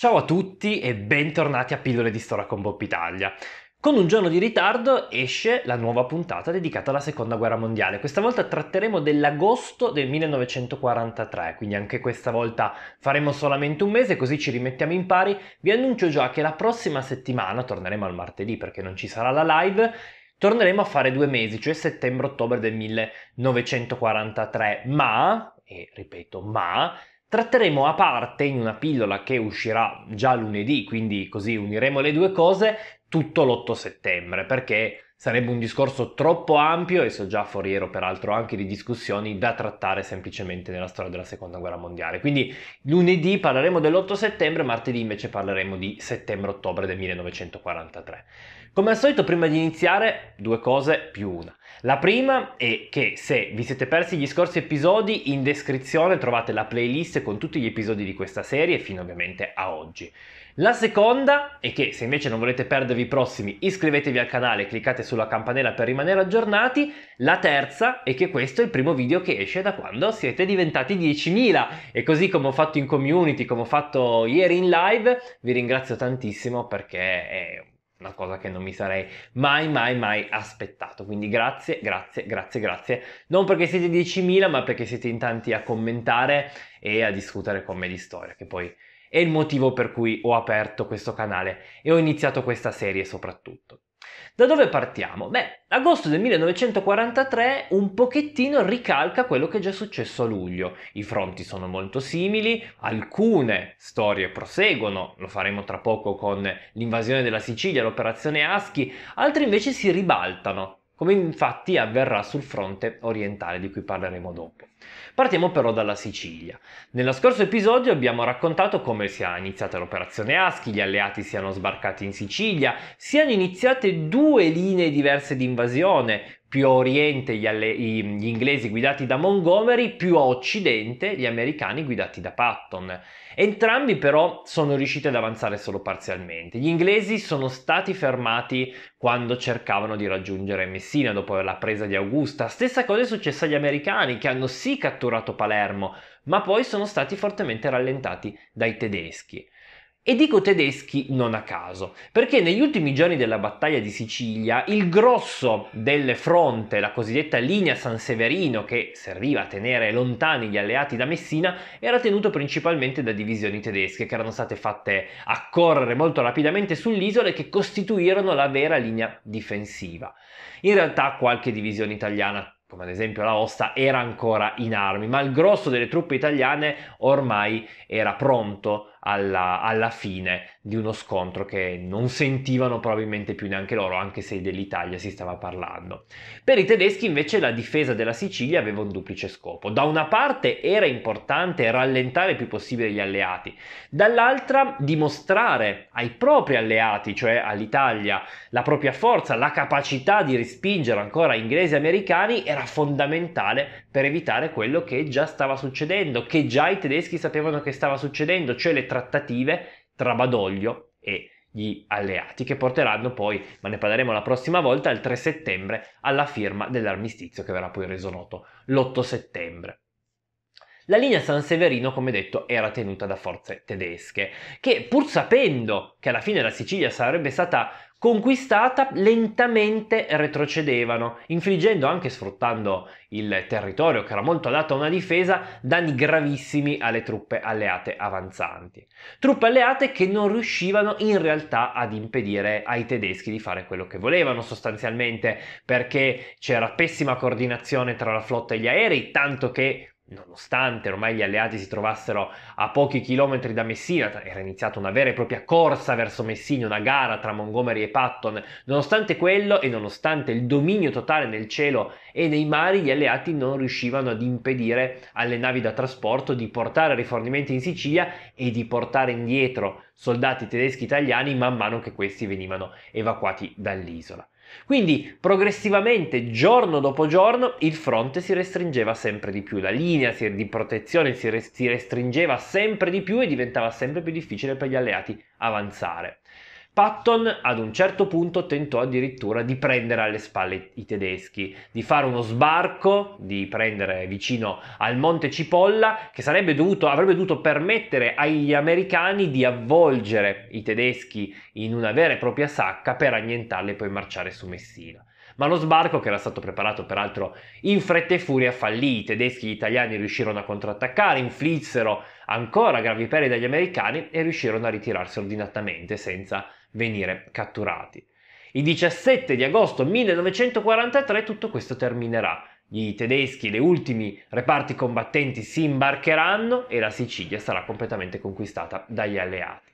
Ciao a tutti e bentornati a Pillole di Storia con Bob Italia. Con un giorno di ritardo esce la nuova puntata dedicata alla Seconda Guerra Mondiale. Questa volta tratteremo dell'agosto del 1943, quindi anche questa volta faremo solamente un mese così ci rimettiamo in pari. Vi annuncio già che la prossima settimana, torneremo al martedì perché non ci sarà la live, torneremo a fare due mesi, cioè settembre-ottobre del 1943, ma, e ripeto, ma Tratteremo a parte in una pillola che uscirà già lunedì, quindi così uniremo le due cose, tutto l'8 settembre, perché sarebbe un discorso troppo ampio e so già foriero peraltro anche di discussioni da trattare semplicemente nella storia della seconda guerra mondiale. Quindi lunedì parleremo dell'8 settembre, martedì invece parleremo di settembre-ottobre del 1943. Come al solito prima di iniziare due cose più una. La prima è che se vi siete persi gli scorsi episodi, in descrizione trovate la playlist con tutti gli episodi di questa serie fino ovviamente a oggi. La seconda è che se invece non volete perdervi i prossimi iscrivetevi al canale, cliccate sulla campanella per rimanere aggiornati. La terza è che questo è il primo video che esce da quando siete diventati 10.000 e così come ho fatto in community, come ho fatto ieri in live, vi ringrazio tantissimo perché è una cosa che non mi sarei mai mai mai aspettato quindi grazie grazie grazie grazie non perché siete 10.000 ma perché siete in tanti a commentare e a discutere con me di storia che poi è il motivo per cui ho aperto questo canale e ho iniziato questa serie soprattutto da dove partiamo? Beh, agosto del 1943 un pochettino ricalca quello che è già successo a luglio. I fronti sono molto simili, alcune storie proseguono, lo faremo tra poco con l'invasione della Sicilia, l'operazione Aschi, altre invece si ribaltano, come infatti avverrà sul fronte orientale di cui parleremo dopo. Partiamo però dalla Sicilia. Nello scorso episodio abbiamo raccontato come sia iniziata l'operazione Aschi, gli alleati siano sbarcati in Sicilia, siano iniziate due linee diverse di invasione, più a oriente gli, alle- gli, inglesi guidati da Montgomery, più a occidente gli americani guidati da Patton. Entrambi però sono riusciti ad avanzare solo parzialmente. Gli inglesi sono stati fermati quando cercavano di raggiungere Messina dopo la presa di Augusta. Stessa cosa è successa agli americani che hanno sì catturato Palermo, ma poi sono stati fortemente rallentati dai tedeschi. E dico tedeschi non a caso, perché negli ultimi giorni della battaglia di Sicilia il grosso del fronte, la cosiddetta linea San Severino, che serviva a tenere lontani gli alleati da Messina, era tenuto principalmente da divisioni tedesche che erano state fatte accorrere molto rapidamente sull'isola e che costituirono la vera linea difensiva. In realtà qualche divisione italiana come ad esempio la Osta, era ancora in armi, ma il grosso delle truppe italiane ormai era pronto alla, alla, fine di uno scontro che non sentivano probabilmente più neanche loro, anche se dell'Italia si stava parlando. Per i tedeschi invece la difesa della Sicilia aveva un duplice scopo. Da una parte era importante rallentare il più possibile gli alleati, dall'altra dimostrare ai propri alleati, cioè all'Italia, la propria forza, la capacità di respingere ancora inglesi e americani era fondamentale per evitare quello che già stava succedendo, che già i tedeschi sapevano che stava succedendo, cioè le trattative tra Badoglio e gli alleati che porteranno poi, ma ne parleremo la prossima volta, il 3 settembre alla firma dell'armistizio che verrà poi reso noto l'8 settembre. La linea San Severino, come detto, era tenuta da forze tedesche, che pur sapendo che alla fine la Sicilia sarebbe stata conquistata, lentamente retrocedevano, infliggendo anche sfruttando il territorio che era molto adatto a una difesa, danni gravissimi alle truppe alleate avanzanti. Truppe alleate che non riuscivano in realtà ad impedire ai tedeschi di fare quello che volevano sostanzialmente, perché c'era pessima coordinazione tra la flotta e gli aerei, tanto che nonostante ormai gli alleati si trovassero a pochi chilometri da Messina, era iniziata una vera e propria corsa verso Messina, una gara tra Montgomery e Patton, nonostante quello e nonostante il dominio totale nel cielo e nei mari, gli alleati non riuscivano ad impedire alle navi da trasporto di portare rifornimenti in Sicilia e di portare indietro soldati tedeschi italiani man mano che questi venivano evacuati dall'isola. Quindi progressivamente, giorno dopo giorno, il fronte si restringeva sempre di più, la linea di protezione si, restringeva sempre di più e diventava sempre più difficile per gli alleati avanzare. Patton ad un certo punto tentò addirittura di prendere alle spalle i tedeschi, di fare uno sbarco, di prendere vicino al Monte Cipolla, che dovuto, avrebbe dovuto permettere agli americani di avvolgere i tedeschi in una vera e propria sacca per annientarli e poi marciare su Messina ma lo sbarco, che era stato preparato peraltro in fretta e furia, fallì. I tedeschi e gli italiani riuscirono a contrattaccare, inflissero ancora gravi peri dagli americani e riuscirono a ritirarsi ordinatamente senza venire catturati. Il 17 di agosto 1943 tutto questo terminerà. I tedeschi, le ultimi reparti combattenti si imbarcheranno e la Sicilia sarà completamente conquistata dagli alleati.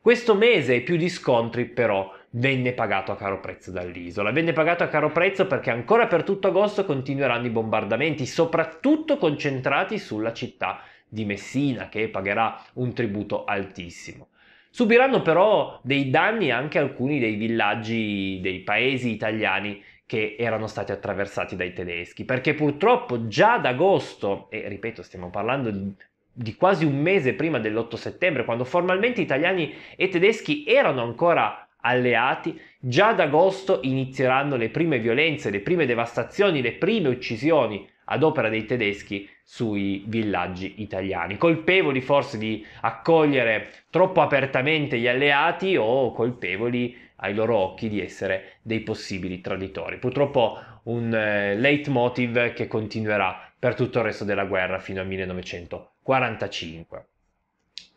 Questo mese e più di scontri però venne pagato a caro prezzo dall'isola. Venne pagato a caro prezzo perché ancora per tutto agosto continueranno i bombardamenti, soprattutto concentrati sulla città di Messina che pagherà un tributo altissimo. Subiranno però dei danni anche alcuni dei villaggi dei paesi italiani che erano stati attraversati dai tedeschi, perché purtroppo già ad agosto, e ripeto stiamo parlando di, di quasi un mese prima dell'8 settembre, quando formalmente italiani e tedeschi erano ancora alleati, già ad agosto inizieranno le prime violenze, le prime devastazioni, le prime uccisioni ad opera dei tedeschi sui villaggi italiani, colpevoli forse di accogliere troppo apertamente gli alleati o colpevoli ai loro occhi di essere dei possibili traditori. Purtroppo un eh, leitmotiv che continuerà per tutto il resto della guerra fino al 1945.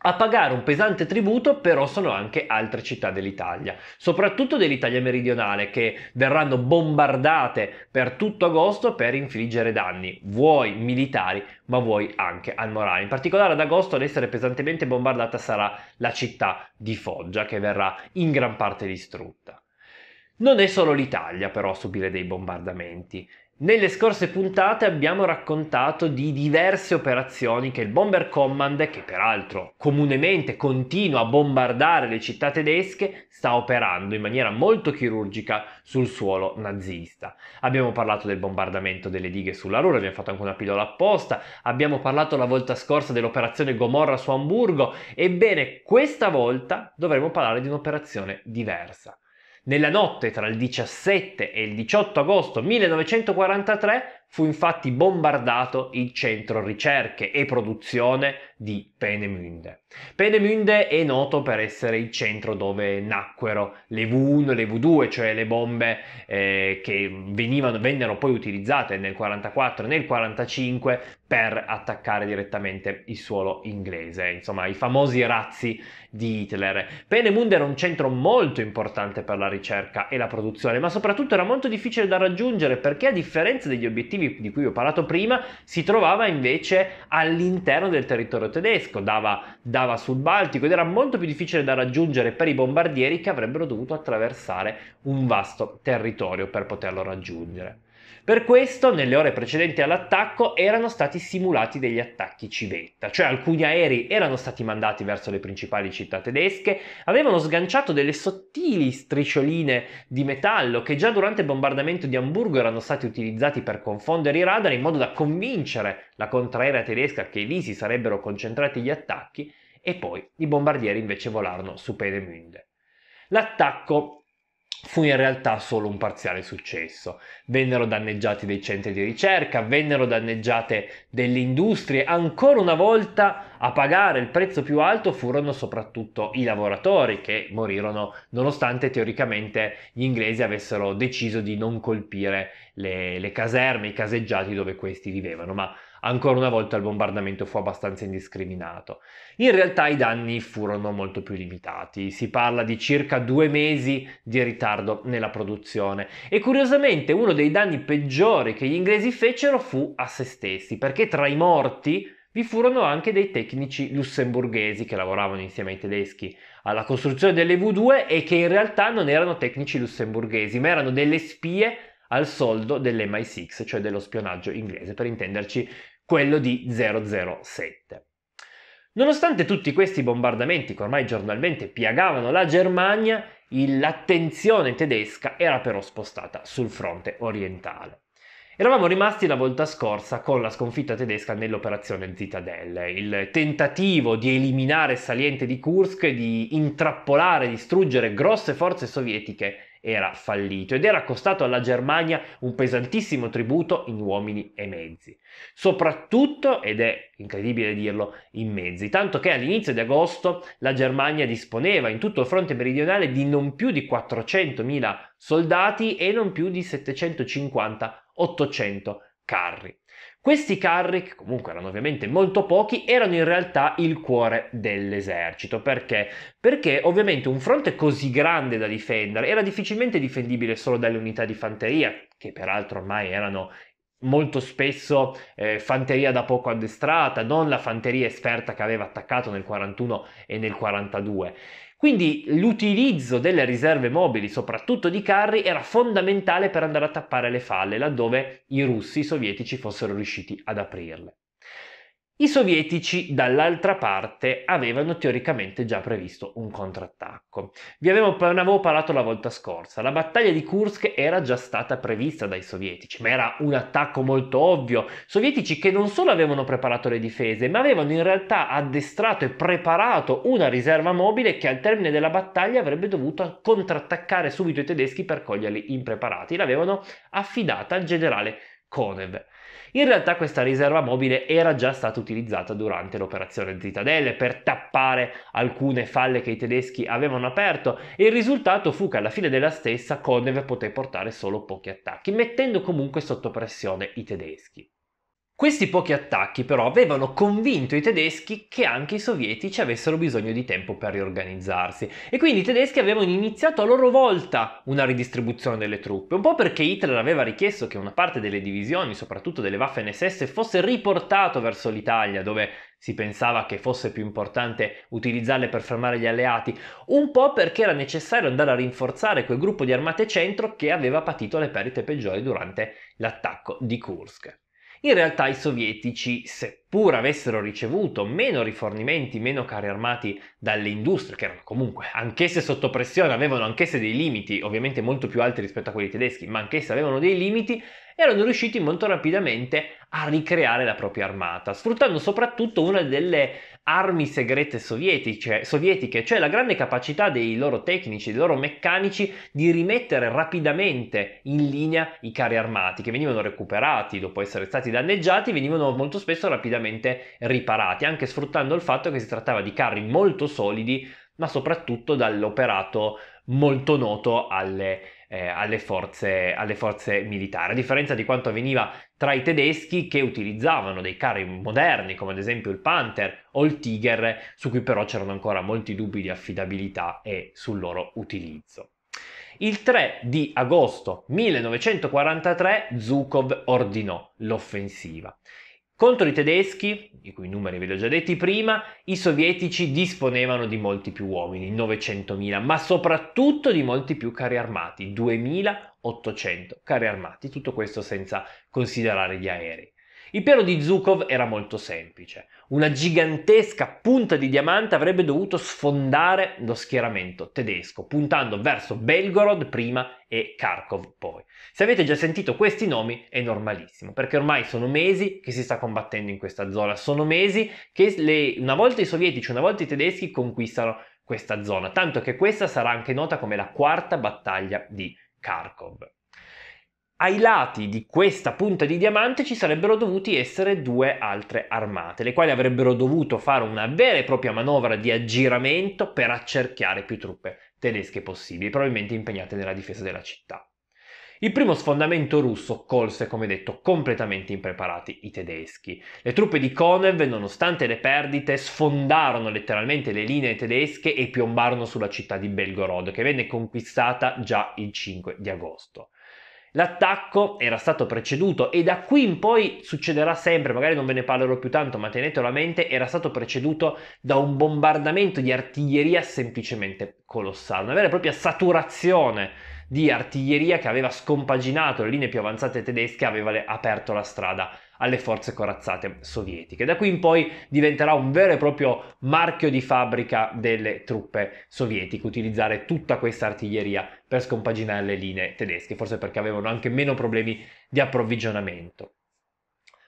A pagare un pesante tributo però sono anche altre città dell'Italia, soprattutto dell'Italia meridionale che verranno bombardate per tutto agosto per infliggere danni, vuoi militari ma vuoi anche al morale. In particolare ad agosto ad essere pesantemente bombardata sarà la città di Foggia che verrà in gran parte distrutta. Non è solo l'Italia però a subire dei bombardamenti. Nelle scorse puntate abbiamo raccontato di diverse operazioni che il Bomber Command, che peraltro comunemente continua a bombardare le città tedesche, sta operando in maniera molto chirurgica sul suolo nazista. Abbiamo parlato del bombardamento delle dighe sulla Ruhr, abbiamo fatto anche una pillola apposta, abbiamo parlato la volta scorsa dell'operazione Gomorra su Hamburgo, ebbene questa volta dovremo parlare di un'operazione diversa. Nella notte tra il 17 e il 18 agosto 1943 fu infatti bombardato il centro ricerche e produzione di Penemünde. Penemünde è noto per essere il centro dove nacquero le V1 e le V2, cioè le bombe eh, che venivano, vennero poi utilizzate nel 1944 e nel 1945 per attaccare direttamente il suolo inglese, insomma i famosi razzi di Hitler. Penemünde era un centro molto importante per la ricerca e la produzione, ma soprattutto era molto difficile da raggiungere perché a differenza degli obiettivi motivi di cui ho parlato prima, si trovava invece all'interno del territorio tedesco, dava, dava sul Baltico ed era molto più difficile da raggiungere per i bombardieri che avrebbero dovuto attraversare un vasto territorio per poterlo raggiungere. Per questo, nelle ore precedenti all'attacco, erano stati simulati degli attacchi civetta, cioè alcuni aerei erano stati mandati verso le principali città tedesche, avevano sganciato delle sottili striscioline di metallo che già durante il bombardamento di Amburgo erano stati utilizzati per confondere i radar in modo da convincere la contraerea tedesca che lì si sarebbero concentrati gli attacchi, e poi i bombardieri invece volarono su Peenemünde. L'attacco fu in realtà solo un parziale successo. Vennero danneggiati dei centri di ricerca, vennero danneggiate delle industrie, ancora una volta a pagare il prezzo più alto furono soprattutto i lavoratori che morirono nonostante teoricamente gli inglesi avessero deciso di non colpire le, le caserme, i caseggiati dove questi vivevano, ma Ancora una volta il bombardamento fu abbastanza indiscriminato. In realtà i danni furono molto più limitati, si parla di circa due mesi di ritardo nella produzione e curiosamente uno dei danni peggiori che gli inglesi fecero fu a se stessi, perché tra i morti vi furono anche dei tecnici lussemburghesi che lavoravano insieme ai tedeschi alla costruzione delle V2 e che in realtà non erano tecnici lussemburghesi, ma erano delle spie al soldo dell'MI6, cioè dello spionaggio inglese, per intenderci quello di 007. Nonostante tutti questi bombardamenti che ormai giornalmente piagavano la Germania, l'attenzione tedesca era però spostata sul fronte orientale. Eravamo rimasti la volta scorsa con la sconfitta tedesca nell'operazione Zitadelle, il tentativo di eliminare saliente di Kursk e di intrappolare, distruggere grosse forze sovietiche era fallito ed era costato alla Germania un pesantissimo tributo in uomini e mezzi, soprattutto, ed è incredibile dirlo, in mezzi, tanto che all'inizio di agosto la Germania disponeva in tutto il fronte meridionale di non più di 400.000 soldati e non più di 750-800 carri. Questi carri, che comunque erano ovviamente molto pochi, erano in realtà il cuore dell'esercito. Perché? Perché ovviamente un fronte così grande da difendere era difficilmente difendibile solo dalle unità di fanteria, che peraltro ormai erano molto spesso eh, fanteria da poco addestrata, non la fanteria esperta che aveva attaccato nel 41 e nel 42. Quindi l'utilizzo delle riserve mobili, soprattutto di carri, era fondamentale per andare a tappare le falle laddove i russi i sovietici fossero riusciti ad aprirle. I sovietici dall'altra parte avevano teoricamente già previsto un contrattacco. Vi avevo, ne avevo parlato la volta scorsa, la battaglia di Kursk era già stata prevista dai sovietici, ma era un attacco molto ovvio. Sovietici che non solo avevano preparato le difese, ma avevano in realtà addestrato e preparato una riserva mobile che al termine della battaglia avrebbe dovuto contrattaccare subito i tedeschi per coglierli impreparati. L'avevano affidata al generale Konev. In realtà questa riserva mobile era già stata utilizzata durante l'operazione Zitadelle per tappare alcune falle che i tedeschi avevano aperto e il risultato fu che alla fine della stessa Konev poté portare solo pochi attacchi, mettendo comunque sotto pressione i tedeschi. Questi pochi attacchi però avevano convinto i tedeschi che anche i sovietici avessero bisogno di tempo per riorganizzarsi e quindi i tedeschi avevano iniziato a loro volta una ridistribuzione delle truppe, un po' perché Hitler aveva richiesto che una parte delle divisioni, soprattutto delle Waffen-SS, fosse riportato verso l'Italia dove si pensava che fosse più importante utilizzarle per fermare gli alleati, un po' perché era necessario andare a rinforzare quel gruppo di armate centro che aveva patito le perdite peggiori durante l'attacco di Kursk. In realtà i sovietici, seppur avessero ricevuto meno rifornimenti, meno carri armati dalle industrie, che erano comunque anch'esse sotto pressione, avevano anch'esse dei limiti, ovviamente molto più alti rispetto a quelli tedeschi, ma anch'esse avevano dei limiti, e erano riusciti molto rapidamente a ricreare la propria armata, sfruttando soprattutto una delle armi segrete sovietiche, sovietiche, cioè la grande capacità dei loro tecnici, dei loro meccanici di rimettere rapidamente in linea i carri armati che venivano recuperati dopo essere stati danneggiati, venivano molto spesso rapidamente riparati, anche sfruttando il fatto che si trattava di carri molto solidi, ma soprattutto dall'operato molto noto alle eh, alle, forze, alle, forze, militari, a differenza di quanto avveniva tra i tedeschi che utilizzavano dei carri moderni come ad esempio il Panther o il Tiger, su cui però c'erano ancora molti dubbi di affidabilità e sul loro utilizzo. Il 3 di agosto 1943 Zhukov ordinò l'offensiva. Contro i tedeschi, i cui numeri ve li ho già detti prima, i sovietici disponevano di molti più uomini, 900.000, ma soprattutto di molti più carri armati, 2.800 carri armati, tutto questo senza considerare gli aerei. Il piano di Zukov era molto semplice. Una gigantesca punta di diamante avrebbe dovuto sfondare lo schieramento tedesco, puntando verso Belgorod prima e Kharkov poi. Se avete già sentito questi nomi è normalissimo, perché ormai sono mesi che si sta combattendo in questa zona, sono mesi che le, una volta i sovietici, una volta i tedeschi conquistano questa zona, tanto che questa sarà anche nota come la quarta battaglia di Kharkov ai lati di questa punta di diamante ci sarebbero dovuti essere due altre armate, le quali avrebbero dovuto fare una vera e propria manovra di aggiramento per accerchiare più truppe tedesche possibili, probabilmente impegnate nella difesa della città. Il primo sfondamento russo colse, come detto, completamente impreparati i tedeschi. Le truppe di Konev, nonostante le perdite, sfondarono letteralmente le linee tedesche e piombarono sulla città di Belgorod, che venne conquistata già il 5 di agosto. L'attacco era stato preceduto e da qui in poi succederà sempre, magari non ve ne parlerò più tanto, ma tenetelo a mente, era stato preceduto da un bombardamento di artiglieria semplicemente colossale, una vera e propria saturazione di artiglieria che aveva scompaginato le linee più avanzate tedesche e aveva aperto la strada alle forze corazzate sovietiche. Da qui in poi diventerà un vero e proprio marchio di fabbrica delle truppe sovietiche, utilizzare tutta questa artiglieria per scompaginare le linee tedesche, forse perché avevano anche meno problemi di approvvigionamento.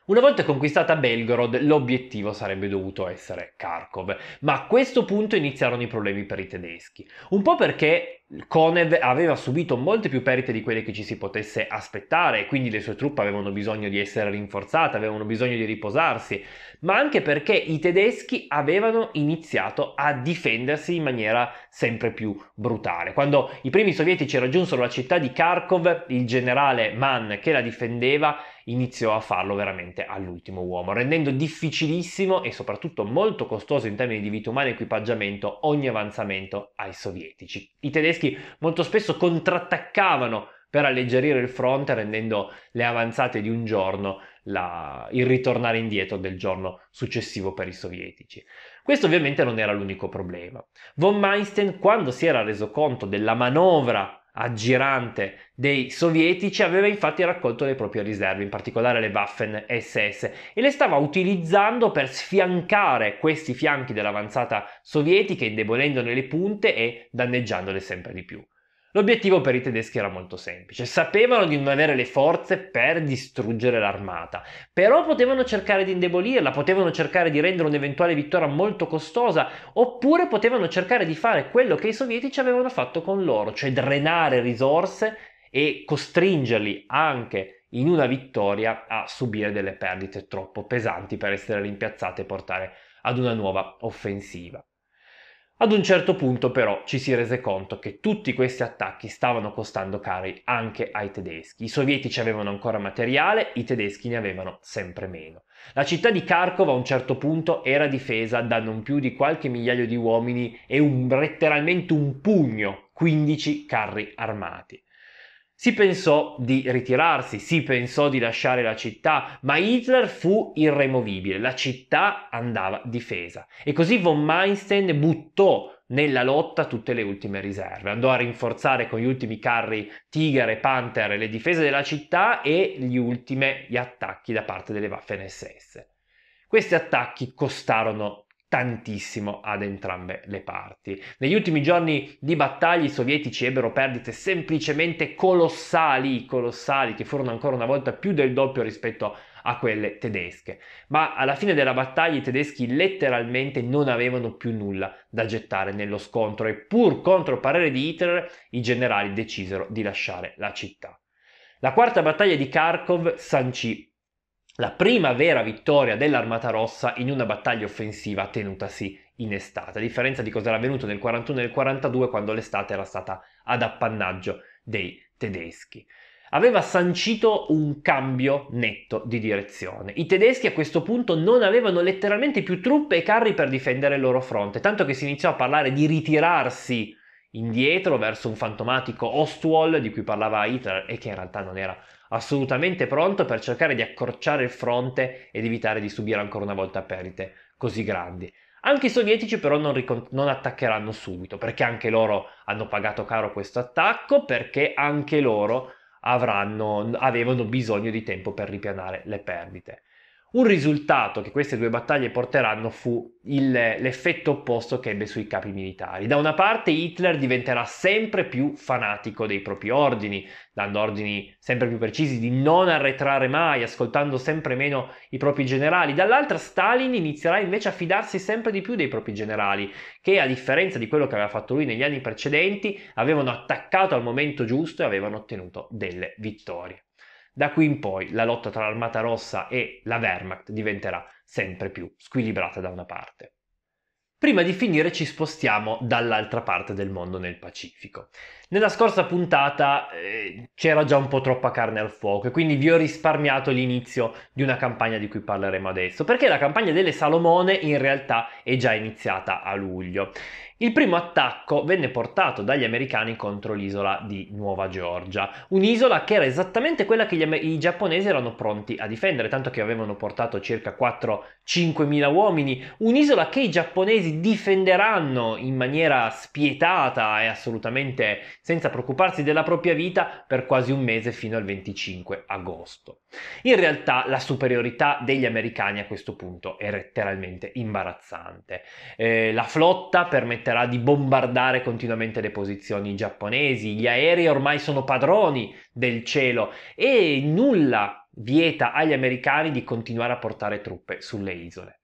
Una volta conquistata Belgorod, l'obiettivo sarebbe dovuto essere Kharkov, ma a questo punto iniziarono i problemi per i tedeschi. Un po' perché Konev aveva subito molte più perdite di quelle che ci si potesse aspettare, quindi le sue truppe avevano bisogno di essere rinforzate, avevano bisogno di riposarsi, ma anche perché i tedeschi avevano iniziato a difendersi in maniera sempre più brutale. Quando i primi sovietici raggiunsero la città di Kharkov, il generale Mann che la difendeva iniziò a farlo veramente all'ultimo uomo, rendendo difficilissimo e soprattutto molto costoso in termini di vita umana e equipaggiamento ogni avanzamento ai sovietici. I tedeschi molto spesso contrattaccavano per alleggerire il fronte rendendo le avanzate di un giorno la... il ritornare indietro del giorno successivo per i sovietici. Questo ovviamente non era l'unico problema. Von Meinstein, quando si era reso conto della manovra aggirante dei sovietici aveva infatti raccolto le proprie riserve, in particolare le Waffen SS, e le stava utilizzando per sfiancare questi fianchi dell'avanzata sovietica, indebolendone le punte e danneggiandole sempre di più. L'obiettivo per i tedeschi era molto semplice, sapevano di non avere le forze per distruggere l'armata, però potevano cercare di indebolirla, potevano cercare di rendere un'eventuale vittoria molto costosa, oppure potevano cercare di fare quello che i sovietici avevano fatto con loro, cioè drenare risorse e costringerli anche in una vittoria a subire delle perdite troppo pesanti per essere rimpiazzate e portare ad una nuova offensiva. Ad un certo punto però ci si rese conto che tutti questi attacchi stavano costando cari anche ai tedeschi. I sovietici avevano ancora materiale, i tedeschi ne avevano sempre meno. La città di Kharkov a un certo punto era difesa da non più di qualche migliaio di uomini e un, letteralmente un pugno, 15 carri armati. Si pensò di ritirarsi, si pensò di lasciare la città, ma Hitler fu irremovibile, la città andava difesa. E così von Meinstein buttò nella lotta tutte le ultime riserve. Andò a rinforzare con gli ultimi carri Tiger e Panther le difese della città e gli ultimi attacchi da parte delle Waffen-SS. Questi attacchi costarono tantissimo ad entrambe le parti. Negli ultimi giorni di battaglia i sovietici ebbero perdite semplicemente colossali, colossali, che furono ancora una volta più del doppio rispetto a quelle tedesche. Ma alla fine della battaglia i tedeschi letteralmente non avevano più nulla da gettare nello scontro e pur contro parere di Hitler i generali decisero di lasciare la città. La quarta battaglia di Kharkov sancì la prima vera vittoria dell'Armata Rossa in una battaglia offensiva tenutasi in estate, a differenza di cosa era avvenuto nel 41 e nel 42 quando l'estate era stata ad appannaggio dei tedeschi. Aveva sancito un cambio netto di direzione. I tedeschi a questo punto non avevano letteralmente più truppe e carri per difendere il loro fronte, tanto che si iniziò a parlare di ritirarsi indietro verso un fantomatico Ostwall di cui parlava Hitler e che in realtà non era assolutamente pronto per cercare di accorciare il fronte ed evitare di subire ancora una volta perdite così grandi. Anche i sovietici però non, non, attaccheranno subito, perché anche loro hanno pagato caro questo attacco, perché anche loro avranno, avevano bisogno di tempo per ripianare le perdite. Un risultato che queste due battaglie porteranno fu il, l'effetto opposto che ebbe sui capi militari. Da una parte Hitler diventerà sempre più fanatico dei propri ordini, dando ordini sempre più precisi di non arretrare mai, ascoltando sempre meno i propri generali. Dall'altra Stalin inizierà invece a fidarsi sempre di più dei propri generali, che a differenza di quello che aveva fatto lui negli anni precedenti, avevano attaccato al momento giusto e avevano ottenuto delle vittorie. Da qui in poi la lotta tra l'Armata Rossa e la Wehrmacht diventerà sempre più squilibrata da una parte. Prima di finire ci spostiamo dall'altra parte del mondo nel Pacifico. Nella scorsa puntata eh, c'era già un po' troppa carne al fuoco e quindi vi ho risparmiato l'inizio di una campagna di cui parleremo adesso, perché la campagna delle Salomone in realtà è già iniziata a luglio. Il primo attacco venne portato dagli americani contro l'isola di Nuova Georgia, un'isola che era esattamente quella che am- i giapponesi erano pronti a difendere, tanto che avevano portato circa 4-5 uomini, un'isola che i giapponesi difenderanno in maniera spietata e assolutamente senza preoccuparsi della propria vita per quasi un mese fino al 25 agosto. In realtà la superiorità degli americani a questo punto è letteralmente imbarazzante. Eh, la flotta permetterà di bombardare continuamente le posizioni giapponesi, gli aerei ormai sono padroni del cielo e nulla vieta agli americani di continuare a portare truppe sulle isole.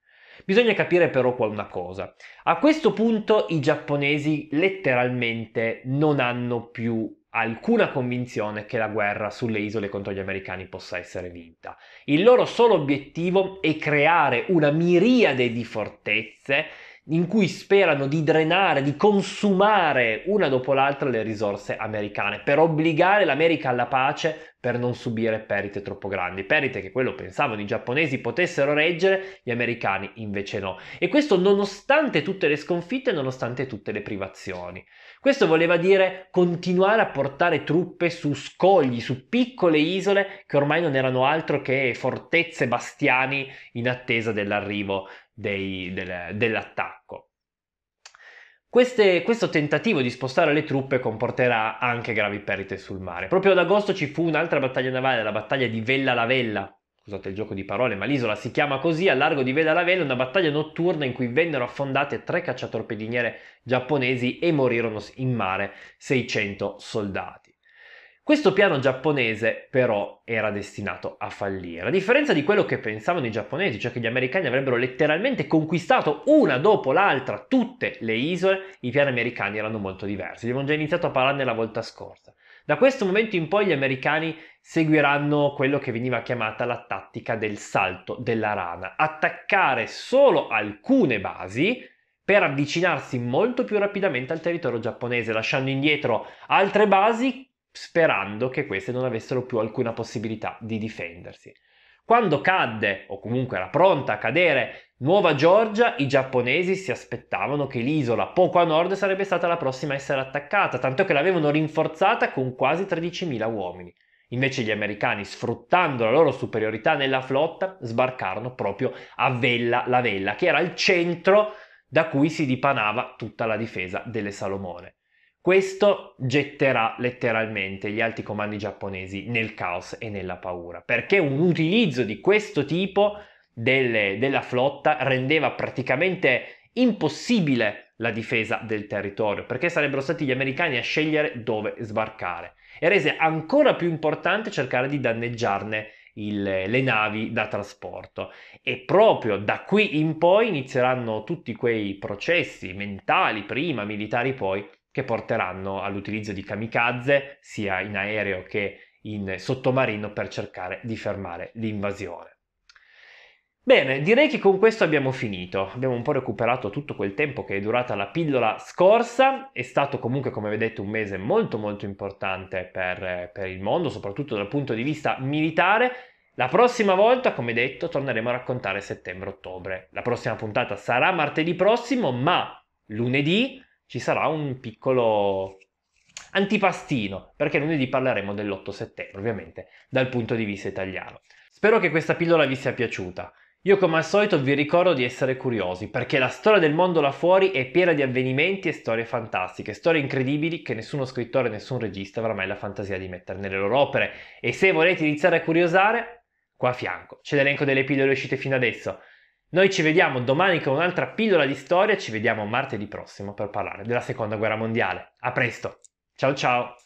Bisogna capire però una cosa. A questo punto i giapponesi letteralmente non hanno più alcuna convinzione che la guerra sulle isole contro gli americani possa essere vinta. Il loro solo obiettivo è creare una miriade di fortezze in cui sperano di drenare, di consumare una dopo l'altra le risorse americane, per obbligare l'America alla pace, per non subire perdite troppo grandi. Perdite che quello pensavano i giapponesi potessero reggere, gli americani invece no. E questo nonostante tutte le sconfitte, nonostante tutte le privazioni. Questo voleva dire continuare a portare truppe su scogli, su piccole isole che ormai non erano altro che fortezze, bastiani in attesa dell'arrivo dei, del, dell'attacco. Queste, questo tentativo di spostare le truppe comporterà anche gravi perdite sul mare. Proprio ad agosto ci fu un'altra battaglia navale, la battaglia di Vella la Vella. Scusate il gioco di parole, ma l'isola si chiama così, al largo di Vella la Vella, una battaglia notturna in cui vennero affondate tre cacciatorpediniere giapponesi e morirono in mare 600 soldati. Questo piano giapponese però era destinato a fallire, a differenza di quello che pensavano i giapponesi, cioè che gli americani avrebbero letteralmente conquistato una dopo l'altra tutte le isole, i piani americani erano molto diversi, abbiamo già iniziato a parlarne la volta scorsa. Da questo momento in poi gli americani seguiranno quello che veniva chiamata la tattica del salto della rana, attaccare solo alcune basi per avvicinarsi molto più rapidamente al territorio giapponese, lasciando indietro altre basi sperando che queste non avessero più alcuna possibilità di difendersi. Quando cadde, o comunque era pronta a cadere, Nuova Georgia, i giapponesi si aspettavano che l'isola poco a nord sarebbe stata la prossima a essere attaccata, tanto che l'avevano rinforzata con quasi 13.000 uomini. Invece gli americani, sfruttando la loro superiorità nella flotta, sbarcarono proprio a Vella la Vella, che era il centro da cui si dipanava tutta la difesa delle Salomone. Questo getterà letteralmente gli alti comandi giapponesi nel caos e nella paura, perché un utilizzo di questo tipo delle, della flotta rendeva praticamente impossibile la difesa del territorio, perché sarebbero stati gli americani a scegliere dove sbarcare e rese ancora più importante cercare di danneggiarne il, le navi da trasporto e proprio da qui in poi inizieranno tutti quei processi mentali prima, militari poi, che porteranno all'utilizzo di kamikaze sia in aereo che in sottomarino per cercare di fermare l'invasione. Bene, direi che con questo abbiamo finito. Abbiamo un po' recuperato tutto quel tempo che è durata la pillola scorsa. È stato comunque, come vedete, un mese molto molto importante per, per il mondo, soprattutto dal punto di vista militare. La prossima volta, come detto, torneremo a raccontare settembre-ottobre. La prossima puntata sarà martedì prossimo, ma lunedì ci sarà un piccolo antipastino, perché lunedì parleremo dell'8 settembre, ovviamente, dal punto di vista italiano. Spero che questa pillola vi sia piaciuta. Io come al solito vi ricordo di essere curiosi, perché la storia del mondo là fuori è piena di avvenimenti e storie fantastiche, storie incredibili che nessuno scrittore, nessun regista avrà mai la fantasia di mettere nelle loro opere. E se volete iniziare a curiosare, qua a fianco c'è l'elenco delle pillole uscite fino adesso. Noi ci vediamo domani con un'altra pillola di storia, ci vediamo martedì prossimo per parlare della seconda guerra mondiale. A presto, ciao ciao!